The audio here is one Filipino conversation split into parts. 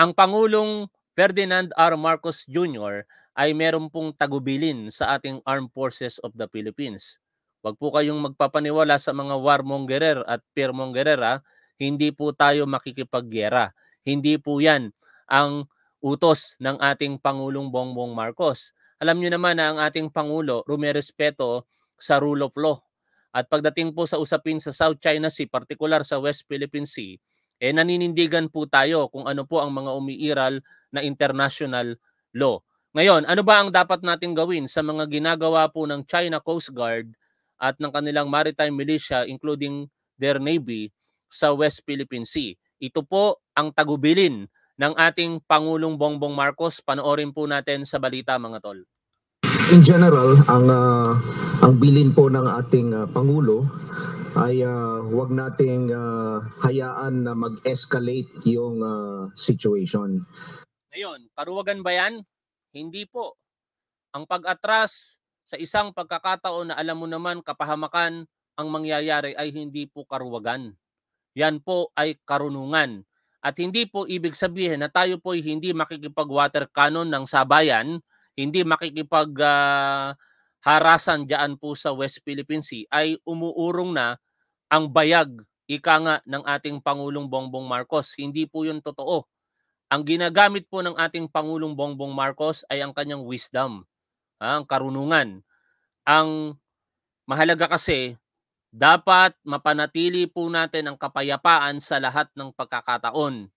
ang Pangulong Ferdinand R. Marcos Jr. ay meron pong tagubilin sa ating Armed Forces of the Philippines. Huwag po kayong magpapaniwala sa mga warmongerer at fearmongerer. Ha? Ah. Hindi po tayo makikipaggera. Hindi po yan ang utos ng ating Pangulong Bongbong Marcos. Alam nyo naman na ang ating Pangulo rumerespeto sa rule of law. At pagdating po sa usapin sa South China Sea, partikular sa West Philippine Sea, eh naninindigan po tayo kung ano po ang mga umiiral na international law. Ngayon, ano ba ang dapat nating gawin sa mga ginagawa po ng China Coast Guard at ng kanilang maritime militia including their navy sa West Philippine Sea? Ito po ang tagubilin ng ating Pangulong Bongbong Marcos. Panoorin po natin sa balita mga tol. In general, ang uh, ang bilin po ng ating uh, pangulo ay uh, ah, wag nating uh, hayaan na mag-escalate yung uh, situation. Ngayon, paruwagan ba yan? Hindi po. Ang pag-atras sa isang pagkakataon na alam mo naman kapahamakan ang mangyayari ay hindi po karuwagan. Yan po ay karunungan. At hindi po ibig sabihin na tayo po ay hindi makikipag-water cannon ng sabayan, hindi makikipag uh, harasan dyan po sa West Philippine Sea ay umuurong na ang bayag, ika nga, ng ating Pangulong Bongbong Marcos. Hindi po yun totoo. Ang ginagamit po ng ating Pangulong Bongbong Marcos ay ang kanyang wisdom, ang karunungan. Ang mahalaga kasi, dapat mapanatili po natin ang kapayapaan sa lahat ng pagkakataon.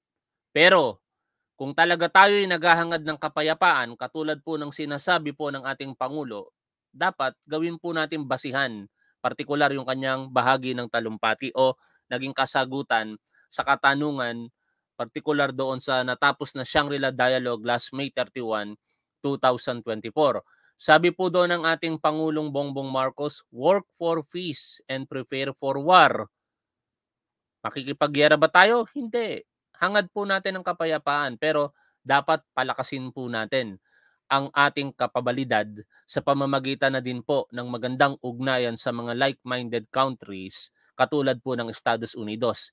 Pero kung talaga tayo ay naghahangad ng kapayapaan, katulad po ng sinasabi po ng ating Pangulo, dapat gawin po natin basihan, partikular yung kanyang bahagi ng talumpati o naging kasagutan sa katanungan, partikular doon sa natapos na Shangri-La Dialogue last May 31, 2024. Sabi po doon ng ating Pangulong Bongbong Marcos, work for peace and prepare for war. Makikipagyara ba tayo? Hindi. Hangad po natin ang kapayapaan pero dapat palakasin po natin ang ating kapabalidad sa pamamagitan na din po ng magandang ugnayan sa mga like-minded countries katulad po ng Estados Unidos.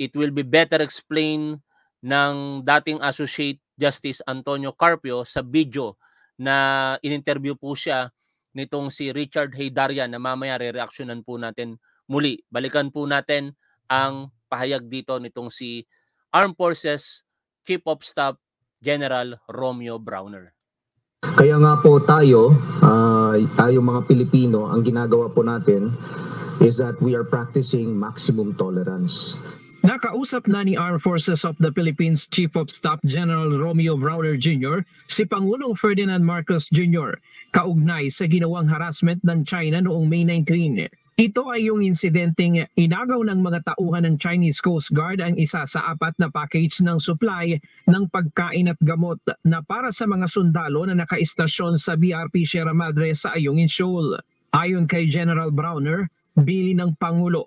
It will be better explained ng dating Associate Justice Antonio Carpio sa video na ininterview po siya nitong si Richard Haydaria na mamaya re-reactionan po natin muli. Balikan po natin ang pahayag dito nitong si Armed Forces Chief of Staff General Romeo Browner. Kaya nga po tayo, uh, tayo mga Pilipino, ang ginagawa po natin is that we are practicing maximum tolerance. Nakausap na ni Armed Forces of the Philippines Chief of Staff General Romeo Brawler Jr. si Pangulong Ferdinand Marcos Jr. kaugnay sa ginawang harassment ng China noong May 19. Ito ay yung insidenteng inagaw ng mga tauhan ng Chinese Coast Guard ang isa sa apat na package ng supply ng pagkain at gamot na para sa mga sundalo na nakaistasyon sa BRP Sierra Madre sa Ayungin Shoal. Ayon kay General Browner, bili ng Pangulo.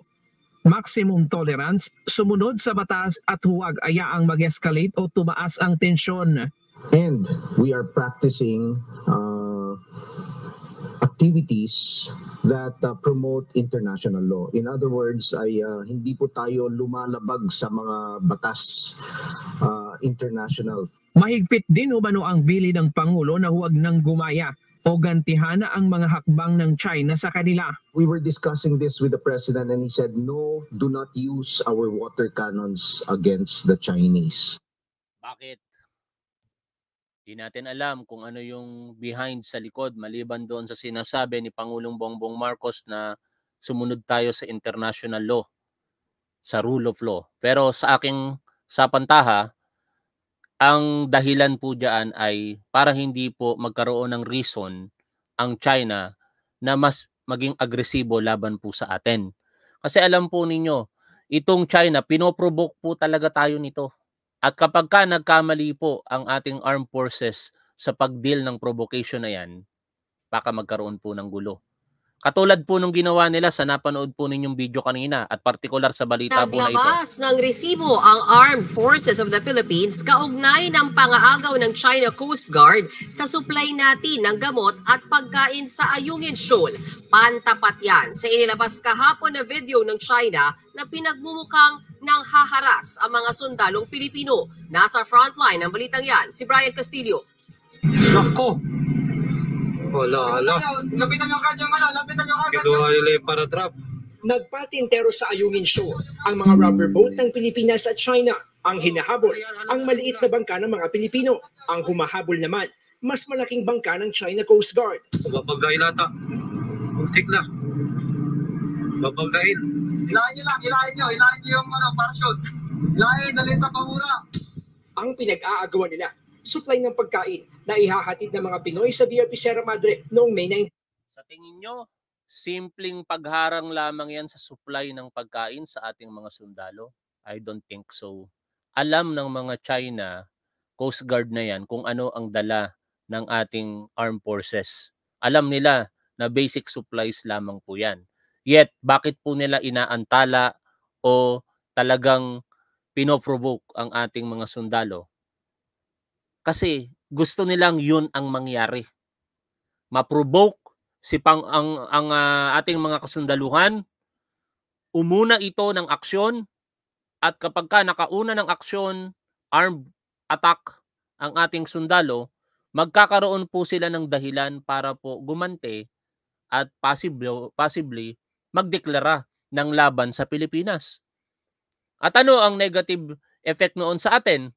Maximum tolerance, sumunod sa batas at huwag ayaang mag-escalate o tumaas ang tensyon. And we are practicing uh, activities that uh, promote international law. In other words, ay uh, hindi po tayo lumalabag sa mga batas uh, international. Mahigpit din umano ang bili ng Pangulo na huwag nang gumaya o gantihana ang mga hakbang ng China sa kanila. We were discussing this with the president and he said, no, do not use our water cannons against the Chinese. Bakit? Di natin alam kung ano yung behind sa likod maliban doon sa sinasabi ni Pangulong Bongbong Marcos na sumunod tayo sa international law, sa rule of law. Pero sa aking sapantaha, ang dahilan po diyan ay para hindi po magkaroon ng reason ang China na mas maging agresibo laban po sa atin. Kasi alam po ninyo, itong China, pinoprovoke po talaga tayo nito at kapag ka nagkamali po ang ating armed forces sa pagdeal ng provocation na yan, baka magkaroon po ng gulo. Katulad po nung ginawa nila sa napanood po ninyong video kanina at partikular sa balita Naglabas po na ito. Naglabas ng resibo ang Armed Forces of the Philippines kaugnay ng pangaagaw ng China Coast Guard sa supply natin ng gamot at pagkain sa Ayungin Shoal. Pantapat yan sa inilabas kahapon na video ng China na pinagmumukhang nang haharas ang mga sundalong Pilipino. Nasa frontline ng balitang yan, si Brian Castillo. Nako! Wala, wala. Lapitan yung kanyang, ano, lapitan yung kanyang. Kinuha nila ano. yung para trap. Nagpatintero sa Ayungin Shore ang mga rubber boat ng Pilipinas at China ang hinahabol, ang maliit na bangka ng mga Pilipino. Ang humahabol naman, mas malaking bangka ng China Coast Guard. Babagay lata. Muntik na. Babagayin. Hilahin nyo lang, hilahin nyo, hilahin nyo yung ano, parachute. Hilahin, dalhin sa pamura. Ang pinag-aagawan nila, supply ng pagkain na ihahatid ng mga Pinoy sa BRP Sierra Madre noong May 9. Sa tingin nyo, simpleng pagharang lamang yan sa supply ng pagkain sa ating mga sundalo? I don't think so. Alam ng mga China, Coast Guard na yan, kung ano ang dala ng ating armed forces. Alam nila na basic supplies lamang po yan. Yet, bakit po nila inaantala o talagang pinoprovoke ang ating mga sundalo? Kasi gusto nilang yun ang mangyari. Maprovoke si pang, ang, ang uh, ating mga kasundaluhan, umuna ito ng aksyon, at kapag ka nakauna ng aksyon, armed attack ang ating sundalo, magkakaroon po sila ng dahilan para po gumante at possibly, possibly magdeklara ng laban sa Pilipinas. At ano ang negative effect noon sa atin?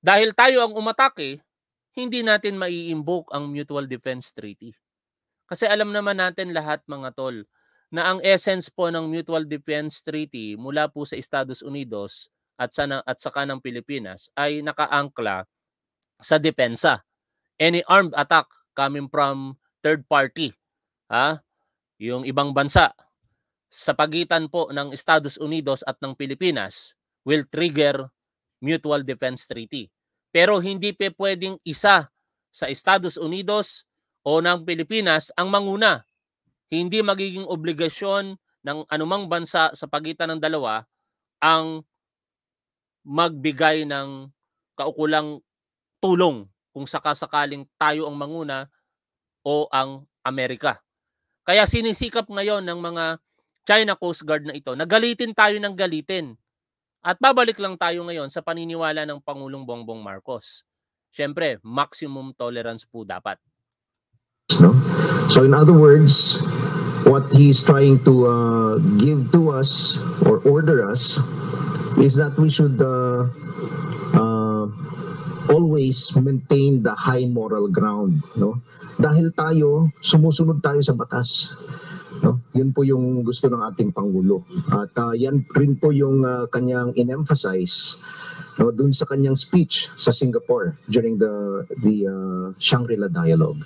Dahil tayo ang umatake, hindi natin maiimboke ang Mutual Defense Treaty. Kasi alam naman natin lahat mga tol na ang essence po ng Mutual Defense Treaty mula po sa Estados Unidos at sa at saka ng Pilipinas ay nakaangkla sa depensa. Any armed attack coming from third party, ha? yung ibang bansa sa pagitan po ng Estados Unidos at ng Pilipinas will trigger Mutual Defense Treaty. Pero hindi pa pwedeng isa sa Estados Unidos o ng Pilipinas ang manguna. Hindi magiging obligasyon ng anumang bansa sa pagitan ng dalawa ang magbigay ng kaukulang tulong kung sakasakaling tayo ang manguna o ang Amerika. Kaya sinisikap ngayon ng mga China Coast Guard na ito. Nagalitin tayo ng galitin. At babalik lang tayo ngayon sa paniniwala ng Pangulong Bongbong Marcos. Siyempre, maximum tolerance po dapat. No? So in other words, what he's trying to uh, give to us or order us is that we should uh, uh, always maintain the high moral ground. No? dahil tayo, sumusunod tayo sa batas. No? Yun po yung gusto ng ating Pangulo. At uh, yan rin po yung uh, kanyang in-emphasize no, dun sa kanyang speech sa Singapore during the, the uh, Shangri-La Dialogue.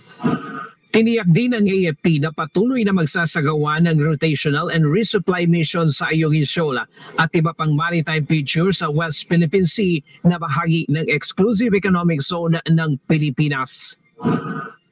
Tiniyak din ng AFP na patuloy na magsasagawa ng rotational and resupply mission sa Ayong Isyola at iba pang maritime features sa West Philippine Sea na bahagi ng Exclusive Economic Zone ng Pilipinas.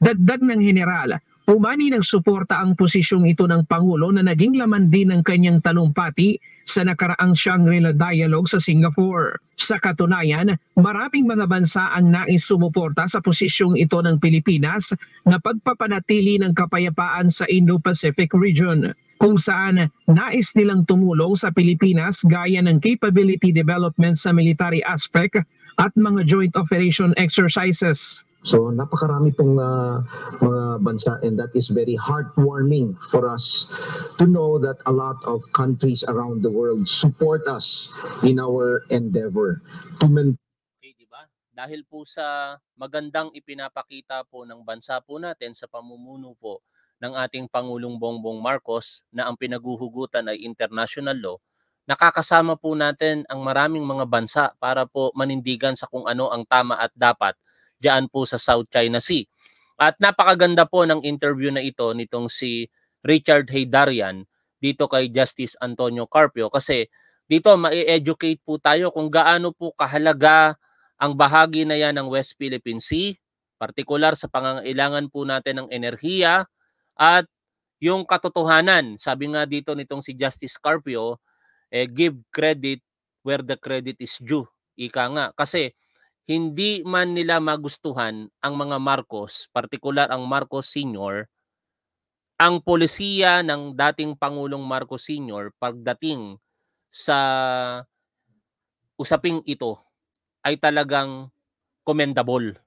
Dagdag ng General, umani ng suporta ang posisyong ito ng Pangulo na naging laman din ng kanyang talumpati sa nakaraang Shangri-La Dialogue sa Singapore. Sa katunayan, maraming mga bansa ang nais sumuporta sa posisyong ito ng Pilipinas na pagpapanatili ng kapayapaan sa Indo-Pacific region kung saan nais nilang tumulong sa Pilipinas gaya ng capability development sa military aspect at mga joint operation exercises. So napakarami pong uh, mga bansa and that is very heartwarming for us to know that a lot of countries around the world support us in our endeavor to maintain okay, diba? Dahil po sa magandang ipinapakita po ng bansa po natin sa pamumuno po ng ating Pangulong Bongbong Marcos na ang pinaguhugutan ay international law, nakakasama po natin ang maraming mga bansa para po manindigan sa kung ano ang tama at dapat diyan po sa South China Sea. At napakaganda po ng interview na ito nitong si Richard Haydarian dito kay Justice Antonio Carpio kasi dito ma-educate po tayo kung gaano po kahalaga ang bahagi na yan ng West Philippine Sea, partikular sa pangangailangan po natin ng enerhiya at yung katotohanan. Sabi nga dito nitong si Justice Carpio, eh, give credit where the credit is due. Ika nga. Kasi hindi man nila magustuhan ang mga Marcos, partikular ang Marcos Sr., ang polisiya ng dating Pangulong Marcos Sr. pagdating sa usaping ito ay talagang commendable.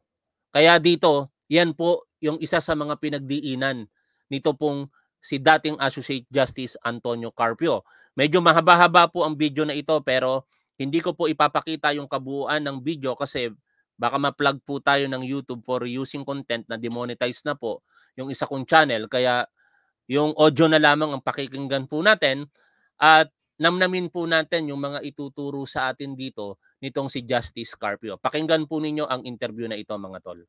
Kaya dito, yan po yung isa sa mga pinagdiinan nito pong si dating Associate Justice Antonio Carpio. Medyo mahaba-haba po ang video na ito pero hindi ko po ipapakita yung kabuuan ng video kasi baka ma-plug po tayo ng YouTube for using content na demonetized na po yung isa kong channel. Kaya yung audio na lamang ang pakikinggan po natin at namnamin po natin yung mga ituturo sa atin dito nitong si Justice Carpio. Pakinggan po ninyo ang interview na ito mga tol.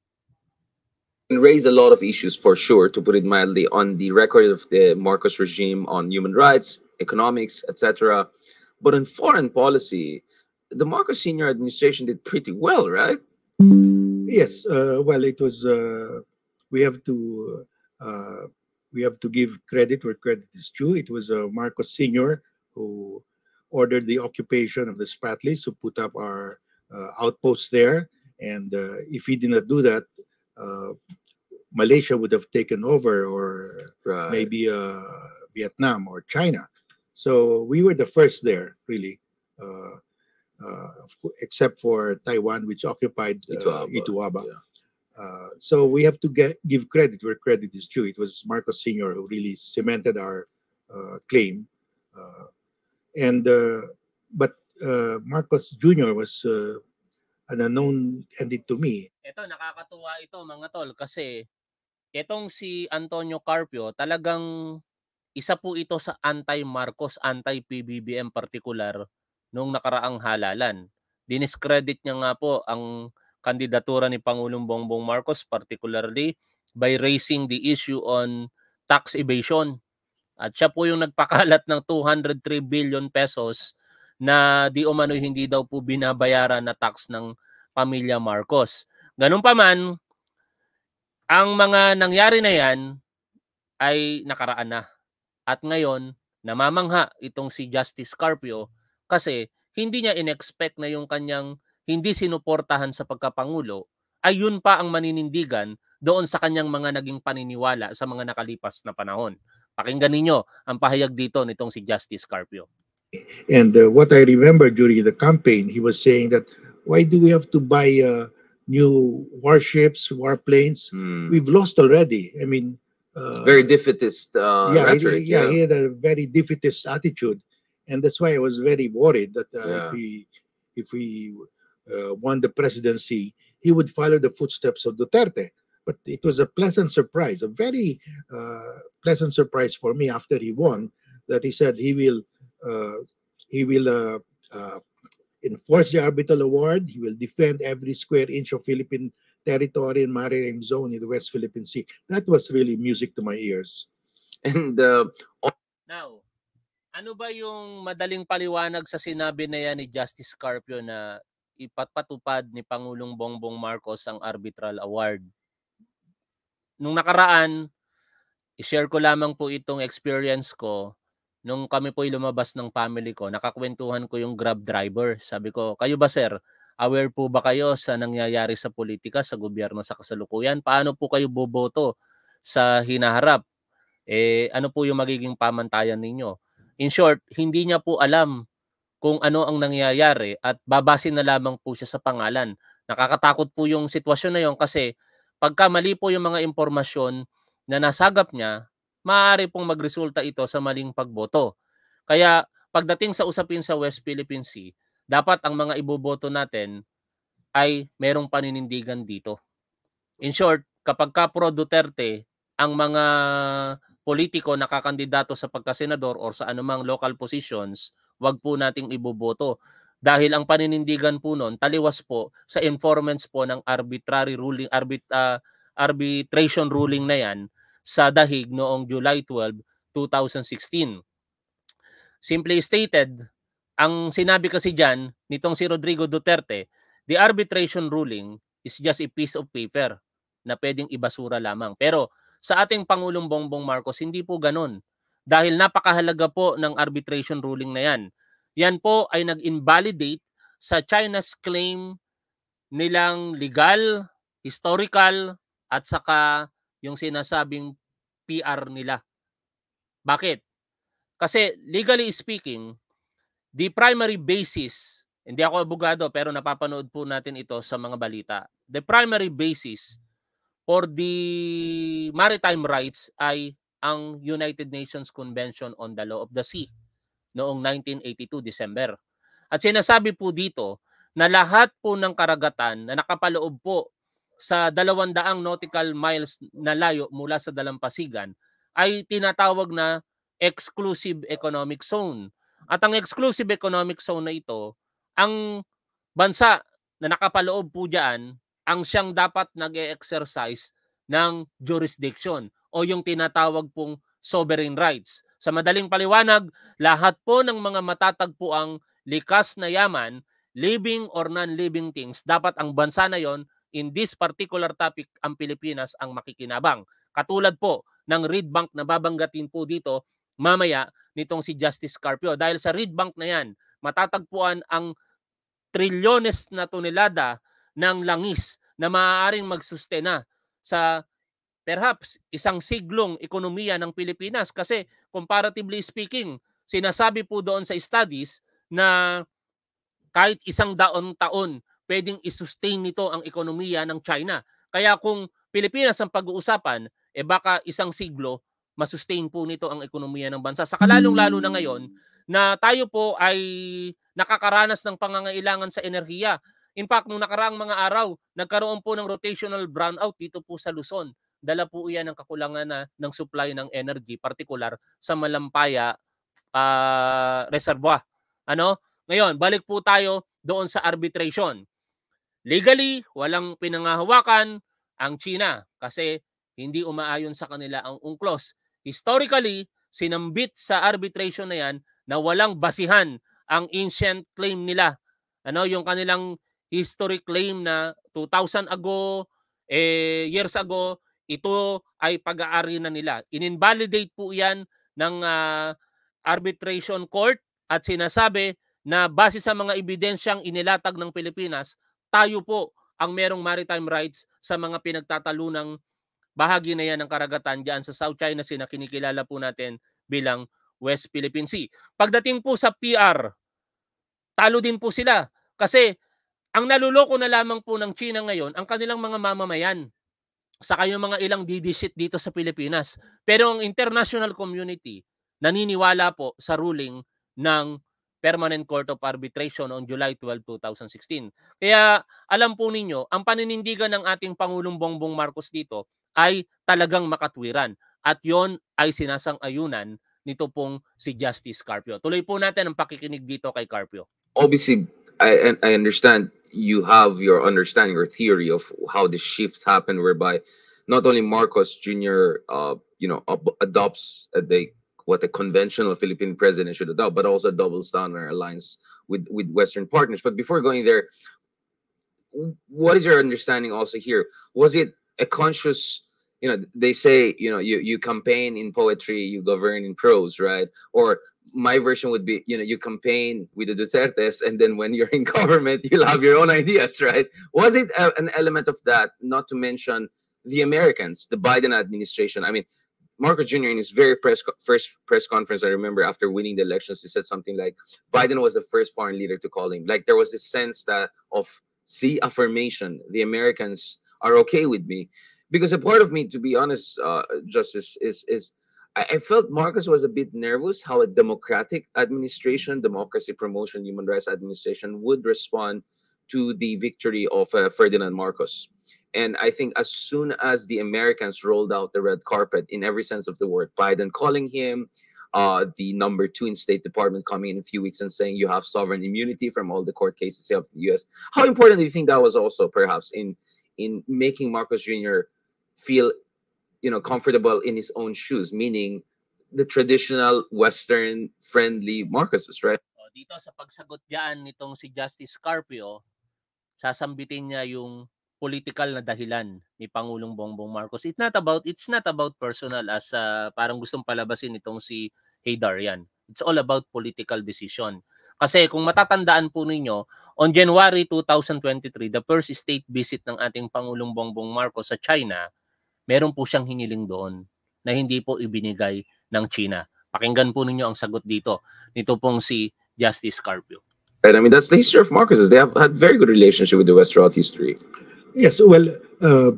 And raise a lot of issues for sure, to put it mildly, on the record of the Marcos regime on human rights, economics, etc. But in foreign policy, the Marcos senior administration did pretty well, right? Yes. Uh, well, it was. Uh, we have to. Uh, we have to give credit where credit is due. It was uh, Marcos senior who ordered the occupation of the Spratlys, who put up our uh, outposts there. And uh, if he did not do that, Malaysia would have taken over, or right. maybe Vietnam or China. So we were the first there, really, uh, uh, except for Taiwan, which occupied uh, Ituaba. Ituaba. Yeah. Uh, so we have to get, give credit where credit is due. It was Marcos Sr. who really cemented our uh, claim, Uh, and uh, but uh, Marcos Jr. was uh, an unknown entity to me. Ito, nakakatuwa ito mga tol kasi itong si Antonio Carpio talagang isa po ito sa anti-Marcos, anti-PBBM particular nung nakaraang halalan. Diniscredit niya nga po ang kandidatura ni Pangulong Bongbong Marcos particularly by raising the issue on tax evasion. At siya po yung nagpakalat ng 203 billion pesos na di umano'y hindi daw po binabayaran na tax ng pamilya Marcos. Ganun pa man, ang mga nangyari na yan ay nakaraan na. At ngayon, namamangha itong si Justice Carpio kasi hindi niya inexpect na yung kanyang hindi sinuportahan sa pagkapangulo ay yun pa ang maninindigan doon sa kanyang mga naging paniniwala sa mga nakalipas na panahon. Pakinggan ninyo ang pahayag dito nitong si Justice Carpio. And uh, what I remember during the campaign, he was saying that why do we have to buy uh, new warships, warplanes? Hmm. We've lost already. I mean, uh, very defeatist uh, yeah, rhetoric, he, yeah, yeah, he had a very defeatist attitude, and that's why I was very worried that uh, yeah. if he if he uh, won the presidency, he would follow the footsteps of Duterte. But it was a pleasant surprise, a very uh, pleasant surprise for me after he won that he said he will uh, he will enforce the arbitral award, he will defend every square inch of Philippine territory and maritime zone in the West Philippine Sea. That was really music to my ears. And uh, now, ano ba yung madaling paliwanag sa sinabi na yan ni Justice Carpio na ipatpatupad ni Pangulong Bongbong Marcos ang arbitral award? Nung nakaraan, i-share ko lamang po itong experience ko. Nung kami po'y lumabas ng family ko, nakakwentuhan ko yung grab driver. Sabi ko, kayo ba sir? Aware po ba kayo sa nangyayari sa politika, sa gobyerno, sa kasalukuyan? Paano po kayo boboto sa hinaharap? Eh, ano po yung magiging pamantayan ninyo? In short, hindi niya po alam kung ano ang nangyayari at babasin na lamang po siya sa pangalan. Nakakatakot po yung sitwasyon na yon kasi pagka mali po yung mga impormasyon na nasagap niya, maaari pong magresulta ito sa maling pagboto. Kaya pagdating sa usapin sa West Philippine Sea, dapat ang mga iboboto natin ay merong paninindigan dito. In short, kapag ka pro Duterte, ang mga politiko nakakandidato sa pagkasenador or sa anumang local positions, wag po nating iboboto. Dahil ang paninindigan po noon, taliwas po sa informants po ng arbitrary ruling, arbit, uh, arbitration ruling na yan sa dahig noong July 12, 2016. Simply stated, ang sinabi kasi diyan nitong si Rodrigo Duterte, the arbitration ruling is just a piece of paper na pwedeng ibasura lamang. Pero sa ating Pangulong Bongbong Marcos, hindi po ganun. Dahil napakahalaga po ng arbitration ruling na yan. Yan po ay nag-invalidate sa China's claim nilang legal, historical, at saka yung sinasabing PR nila. Bakit? Kasi legally speaking, The primary basis, hindi ako abogado pero napapanood po natin ito sa mga balita. The primary basis for the maritime rights ay ang United Nations Convention on the Law of the Sea noong 1982 December. At sinasabi po dito na lahat po ng karagatan na nakapaloob po sa 200 nautical miles na layo mula sa dalampasigan ay tinatawag na exclusive economic zone at ang exclusive economic zone na ito, ang bansa na nakapaloob po dyan, ang siyang dapat nag-exercise ng jurisdiction o yung tinatawag pong sovereign rights. Sa madaling paliwanag, lahat po ng mga matatagpo ang likas na yaman, living or non-living things, dapat ang bansa na yon in this particular topic ang Pilipinas ang makikinabang. Katulad po ng Reed Bank na babanggatin po dito mamaya nitong si Justice Carpio. Dahil sa Reed Bank na yan, matatagpuan ang trilyones na tonelada ng langis na maaaring magsustena sa perhaps isang siglong ekonomiya ng Pilipinas. Kasi comparatively speaking, sinasabi po doon sa studies na kahit isang daon taon pwedeng isustain nito ang ekonomiya ng China. Kaya kung Pilipinas ang pag-uusapan, e eh baka isang siglo masustain po nito ang ekonomiya ng bansa. Sa kalalong-lalo na ngayon na tayo po ay nakakaranas ng pangangailangan sa enerhiya. In fact, nung nakaraang mga araw, nagkaroon po ng rotational brownout dito po sa Luzon. Dala po iyan ng kakulangan na ng supply ng energy, particular sa Malampaya uh, Reservoir. Ano? Ngayon, balik po tayo doon sa arbitration. Legally, walang pinangahawakan ang China kasi hindi umaayon sa kanila ang UNCLOS historically, sinambit sa arbitration na yan na walang basihan ang ancient claim nila. Ano, yung kanilang history claim na 2,000 ago, eh, years ago, ito ay pag-aari na nila. Ininvalidate po yan ng uh, arbitration court at sinasabi na base sa mga ebidensyang inilatag ng Pilipinas, tayo po ang merong maritime rights sa mga pinagtatalunang Bahagi na yan ng karagatan dyan sa South China Sea na kinikilala po natin bilang West Philippine Sea. Pagdating po sa PR, talo din po sila kasi ang naluloko na lamang po ng China ngayon ang kanilang mga mamamayan sa kayong mga ilang didishit dito sa Pilipinas. Pero ang international community naniniwala po sa ruling ng Permanent Court of Arbitration on July 12, 2016. Kaya alam po ninyo, ang paninindigan ng ating Pangulong Bongbong Marcos dito ay talagang makatwiran. At yon ay sinasang-ayunan nito pong si Justice Carpio. Tuloy po natin ang pakikinig dito kay Carpio. Obviously, I, I understand you have your understanding or theory of how the shifts happen whereby not only Marcos Jr. Uh, you know adopts the what a conventional Philippine president should adopt, but also doubles down on alliance with with Western partners. But before going there, what is your understanding also here? Was it a conscious you know they say you know you you campaign in poetry you govern in prose right or my version would be you know you campaign with the dutertes and then when you're in government you'll have your own ideas right was it a, an element of that not to mention the americans the biden administration i mean Marco Jr. in his very press co- first press conference, I remember after winning the elections, he said something like, "Biden was the first foreign leader to call him." Like there was this sense that of see affirmation, the Americans are okay with me because a part of me, to be honest, uh, Justice, is is I, I felt Marcos was a bit nervous how a democratic administration, democracy promotion, human rights administration would respond to the victory of uh, Ferdinand Marcos. And I think as soon as the Americans rolled out the red carpet in every sense of the word, Biden calling him, uh, the number two in State Department coming in a few weeks and saying you have sovereign immunity from all the court cases of the U.S. How important do you think that was also perhaps in in making Marcos Jr. feel you know comfortable in his own shoes meaning the traditional western friendly Marcoses right dito sa pagsagot diyan nitong si Justice Carpio sasambitin niya yung political na dahilan ni Pangulong Bongbong Marcos it's not about it's not about personal as uh, parang gustong palabasin nitong si Haydar yan it's all about political decision kasi kung matatandaan po ninyo, on January 2023, the first state visit ng ating Pangulong Bongbong Marcos sa China meron po siyang hiniling doon na hindi po ibinigay ng China. Pakinggan po ninyo ang sagot dito. Nito pong si Justice Carpio. Right. I mean, that's the history of Marcoses. They have had very good relationship with the West throughout history. Yes. Well, uh,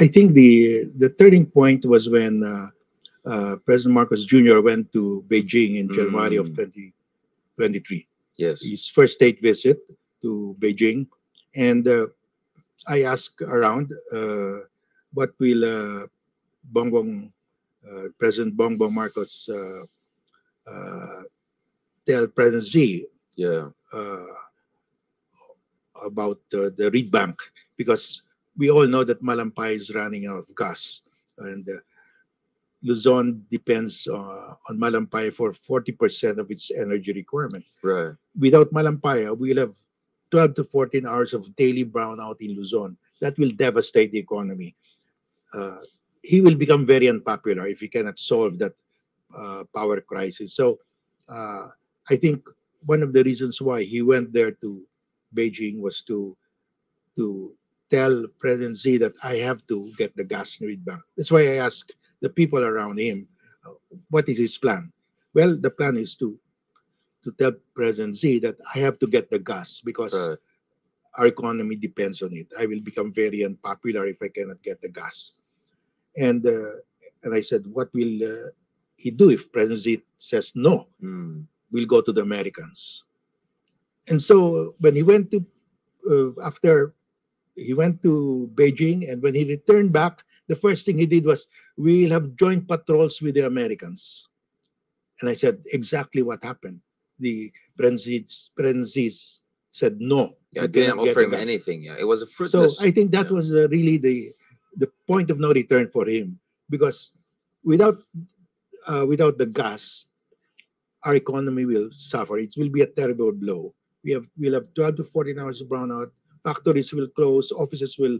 I think the the turning point was when uh, uh, President Marcos Jr. went to Beijing in January mm. of 2023. Yes. His first state visit to Beijing. And uh, I asked around uh, what will uh, Bongbong, uh, President Bongbong Marcos uh, uh, tell President Z yeah. Uh, about the Reed Bank? Because we all know that Malampay is running out of gas and uh, Luzon depends uh, on Malampay for 40% of its energy requirement. Right. Without Malampay, we'll have 12 to 14 hours of daily brownout in Luzon. That will devastate the economy uh, he will become very unpopular if he cannot solve that uh, power crisis. So uh, I think one of the reasons why he went there to Beijing was to to tell President Xi that I have to get the gas grid back. That's why I ask the people around him, uh, what is his plan? Well, the plan is to to tell President Xi that I have to get the gas because right. our economy depends on it. I will become very unpopular if I cannot get the gas. And uh, and I said, what will uh, he do if President Z says no? Mm. We'll go to the Americans. And so when he went to uh, after he went to Beijing, and when he returned back, the first thing he did was, "We'll have joint patrols with the Americans." And I said, "Exactly what happened." The Prenzis said no. Yeah, I didn't offer him anything. Yeah, it was a fruitless. So I think that yeah. was uh, really the the point of no return for him because without uh, without the gas, our economy will suffer. It will be a terrible blow. We have we'll have 12 to 14 hours of brownout. Factories will close. Offices will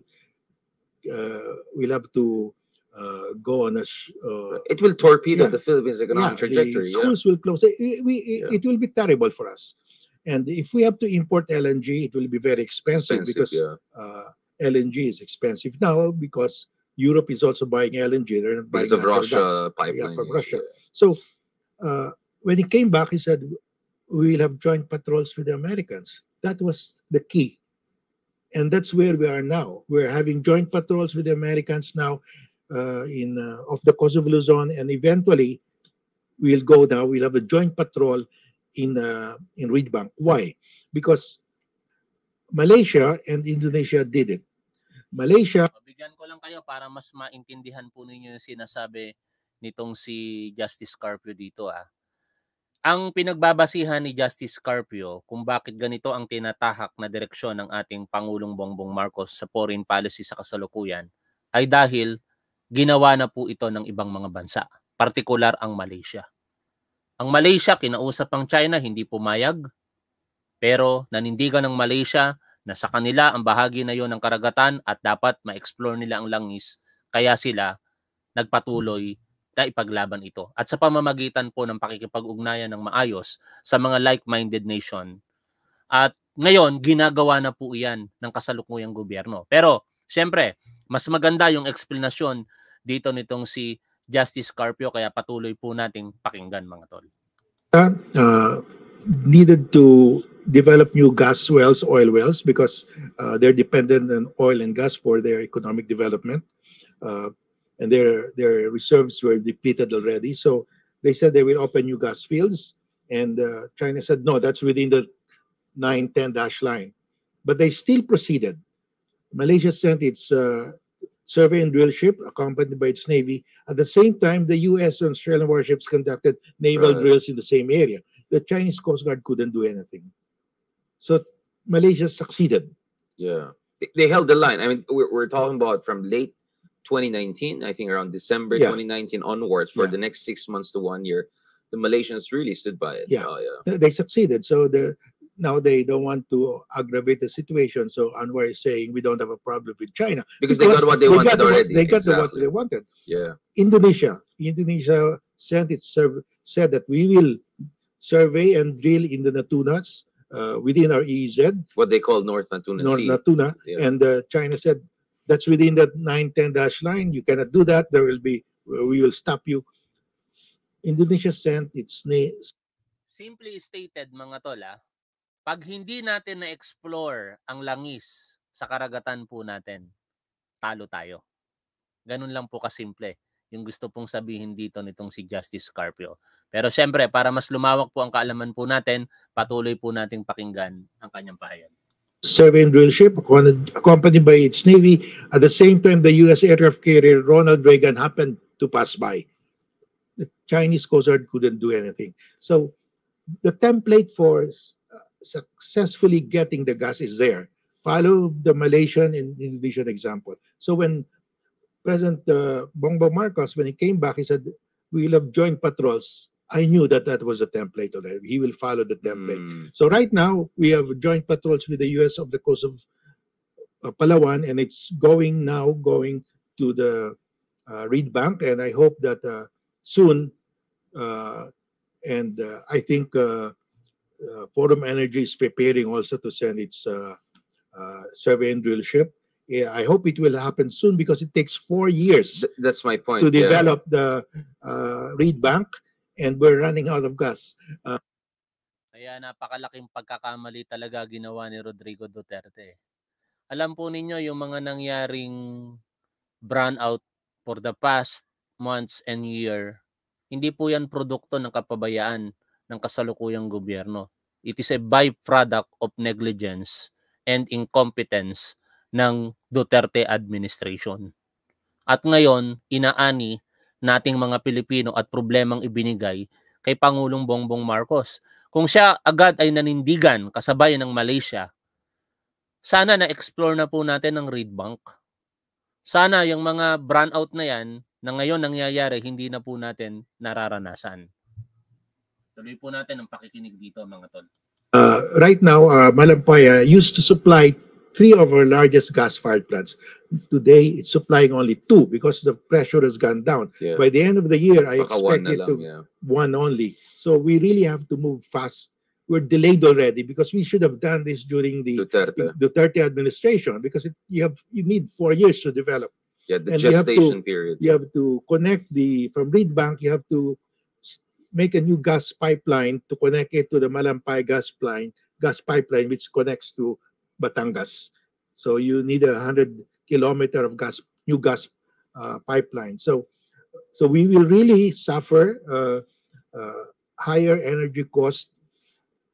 uh, will have to uh, go on a. Uh, it will torpedo yeah. the Philippines' economic yeah, trajectory. schools yeah. will close. It, we, it, it, will be terrible for us. And if we have to import LNG, it will be very expensive, expensive because uh, LNG is expensive now because Europe is also buying LNG. They're not buying because of Russia gas. pipeline. Yeah, from Russia. So uh, when he came back, he said, we will have joint patrols with the Americans. That was the key. And that's where we are now. We're having joint patrols with the Americans now uh, in uh, off the coast of Luzon, and eventually we'll go now. We'll have a joint patrol in uh, in Reed Bank. Why? Because Malaysia and Indonesia did it. Malaysia. Bigyan ko lang kayo para mas maintindihan po ninyo yung sinasabi nitong si Justice Carpio dito ah. Ang pinagbabasihan ni Justice Carpio kung bakit ganito ang tinatahak na direksyon ng ating Pangulong Bongbong Marcos sa foreign policy sa kasalukuyan ay dahil ginawa na po ito ng ibang mga bansa, partikular ang Malaysia. Ang Malaysia, kinausap ang China, hindi pumayag, pero nanindigan ng Malaysia na sa kanila ang bahagi na yon ng karagatan at dapat ma-explore nila ang langis kaya sila nagpatuloy na ipaglaban ito. At sa pamamagitan po ng pakikipag-ugnayan ng maayos sa mga like-minded nation. At ngayon, ginagawa na po iyan ng kasalukuyang gobyerno. Pero, siyempre, mas maganda yung explanation dito nitong si Justice Carpio kaya patuloy po nating pakinggan mga tol. Uh, uh needed to develop new gas wells, oil wells, because uh, they're dependent on oil and gas for their economic development. Uh, and their, their reserves were depleted already. So they said they will open new gas fields. And uh, China said, no, that's within the 910 dash line. But they still proceeded. Malaysia sent its uh, survey and drill ship accompanied by its navy. At the same time, the U.S. and Australian warships conducted naval right. drills in the same area. The Chinese Coast Guard couldn't do anything. So Malaysia succeeded. Yeah, they held the line. I mean, we're, talking about from late 2019, I think around December yeah. 2019 onwards, for yeah. the next six months to one year, the Malaysians really stood by it. Yeah, oh, yeah. they succeeded. So the now they don't want to aggravate the situation. So Anwar is saying we don't have a problem with China because, because they got what they, they wanted already. They got exactly. what they wanted. Yeah. Indonesia, Indonesia sent its serv- said that we will survey and drill in the Natunas uh, within our EEZ, What they call North Natuna North Sea. Natuna, Yeah. and uh, China said, that's within that 910 dash line. You cannot do that. There will be, uh, we will stop you. Indonesia sent its na- Simply stated mga tol ah, pag hindi natin na-explore ang langis sa karagatan po natin, talo tayo. Ganun lang po kasimple yung gusto pong sabihin dito nitong si Justice Scarpio. Pero siyempre, para mas lumawak po ang kaalaman po natin, patuloy po nating pakinggan ang kanyang pahayag. Seven and drill ship accompanied by its Navy. At the same time, the U.S. aircraft carrier Ronald Reagan happened to pass by. The Chinese Coast Guard couldn't do anything. So the template for uh, successfully getting the gas is there. Follow the Malaysian and Indonesian example. So when President uh, Bongbong Marcos, when he came back, he said, we'll have joint patrols I knew that that was a template already. He will follow the template. Mm. So right now we have joint patrols with the U.S. of the coast of uh, Palawan, and it's going now going to the uh, Reed Bank, and I hope that uh, soon, uh, and uh, I think uh, Forum Energy is preparing also to send its survey and drill ship. Yeah, I hope it will happen soon because it takes four years. Th that's my point. To develop yeah. the Reed Bank and we're running out of gas. Uh, Kaya napakalaking pagkakamali talaga ginawa ni Rodrigo Duterte. Eh. Alam po ninyo yung mga nangyaring brownout for the past months and year, hindi po yan produkto ng kapabayaan ng kasalukuyang gobyerno. It is a byproduct of negligence and incompetence ng Duterte administration. At ngayon, inaani nating mga Pilipino at problemang ibinigay kay Pangulong Bongbong Marcos. Kung siya agad ay nanindigan kasabay ng Malaysia, sana na-explore na po natin ang Reed Bank. Sana yung mga brand out na yan na ngayon nangyayari, hindi na po natin nararanasan. Tuloy po natin ang pakikinig dito mga tol. Uh, right now, uh, Malampaya used to supply three of our largest gas-fired plants. Today, it's supplying only two because the pressure has gone down. Yeah. By the end of the year, I expect it lang, to yeah. one only. So we really have to move fast. We're delayed already because we should have done this during the Duterte, Duterte administration because it, you have you need four years to develop. Yeah, the and gestation you have to, period. You have to connect the from Reed Bank. You have to make a new gas pipeline to connect it to the Malampay gas line, gas pipeline, which connects to Batangas. So you need a hundred kilometer of gas new gas uh, pipeline. So, so we will really suffer uh, uh, higher energy cost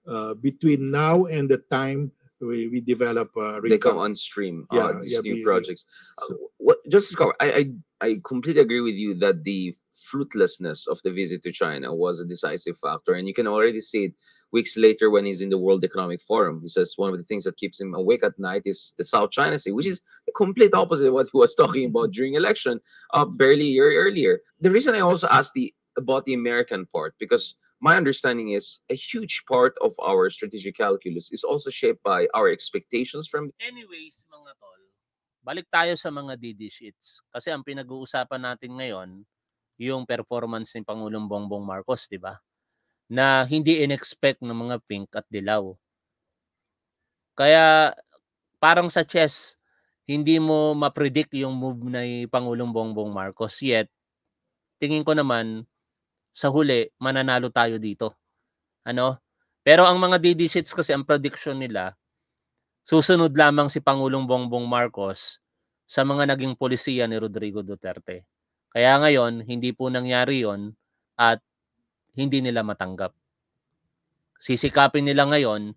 uh, between now and the time we, we develop. they come on stream. Yeah, these yeah, new we, projects. We, so. what, just I, I I completely agree with you that the fruitlessness of the visit to China was a decisive factor. And you can already see it weeks later when he's in the World Economic Forum. He says one of the things that keeps him awake at night is the South China Sea, which is the complete opposite of what he was talking about during election uh, barely a year earlier. The reason I also asked the about the American part, because my understanding is a huge part of our strategic calculus is also shaped by our expectations from... Anyways, mga tol, balik tayo sa mga DD sheets. Kasi ang pinag-uusapan natin ngayon yung performance ni Pangulong Bongbong Marcos, di ba? Na hindi inexpect ng mga pink at dilaw. Kaya parang sa chess, hindi mo ma-predict yung move ni Pangulong Bongbong Marcos yet. Tingin ko naman sa huli mananalo tayo dito. Ano? Pero ang mga DD sheets kasi ang prediction nila susunod lamang si Pangulong Bongbong Marcos sa mga naging polisiya ni Rodrigo Duterte. Kaya ngayon, hindi po nangyari yon at hindi nila matanggap. Sisikapin nila ngayon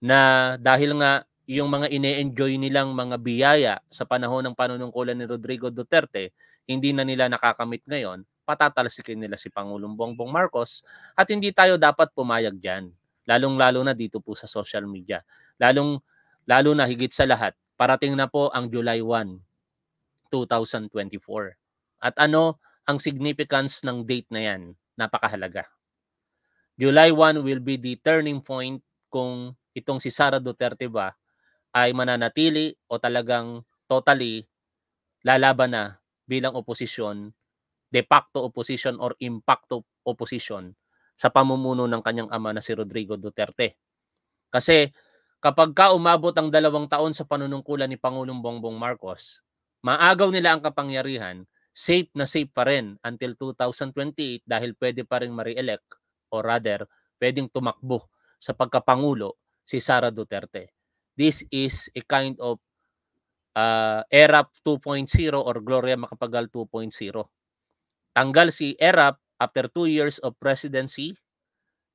na dahil nga yung mga ine-enjoy nilang mga biyaya sa panahon ng panunungkulan ni Rodrigo Duterte, hindi na nila nakakamit ngayon, patatalsikin nila si Pangulong Bongbong Marcos at hindi tayo dapat pumayag dyan. Lalong-lalo na dito po sa social media. Lalong, lalo na higit sa lahat, parating na po ang July 1, 2024. At ano ang significance ng date na yan? Napakahalaga. July 1 will be the turning point kung itong si Sara Duterte ba ay mananatili o talagang totally lalaban na bilang oposisyon, de facto opposition or impacto opposition sa pamumuno ng kanyang ama na si Rodrigo Duterte. Kasi kapag ka umabot ang dalawang taon sa panunungkulan ni Pangulong Bongbong Marcos, maagaw nila ang kapangyarihan safe na safe pa rin until 2028 dahil pwede pa rin ma-re-elect o rather pwedeng tumakbo sa pagkapangulo si Sara Duterte. This is a kind of uh, ERAP 2.0 or Gloria Macapagal 2.0. Tanggal si ERAP after two years of presidency,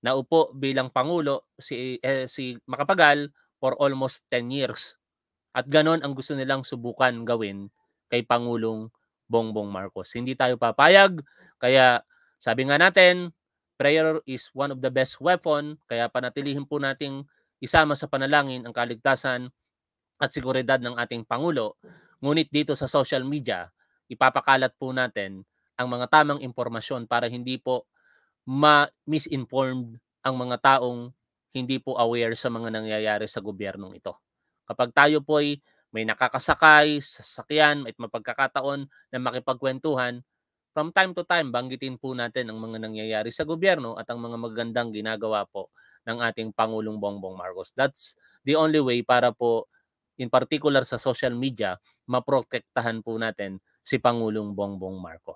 naupo bilang pangulo si, eh, si Macapagal for almost 10 years. At ganon ang gusto nilang subukan gawin kay Pangulong Bongbong Marcos. Hindi tayo papayag. Kaya sabi nga natin, prayer is one of the best weapon. Kaya panatilihin po nating isama sa panalangin ang kaligtasan at seguridad ng ating Pangulo. Ngunit dito sa social media, ipapakalat po natin ang mga tamang impormasyon para hindi po ma-misinformed ang mga taong hindi po aware sa mga nangyayari sa gobyernong ito. Kapag tayo po ay may nakakasakay, sasakyan, at mapagkakataon na makipagkwentuhan, from time to time, banggitin po natin ang mga nangyayari sa gobyerno at ang mga magandang ginagawa po ng ating Pangulong Bongbong Marcos. That's the only way para po, in particular sa social media, maprotektahan po natin si Pangulong Bongbong Marcos.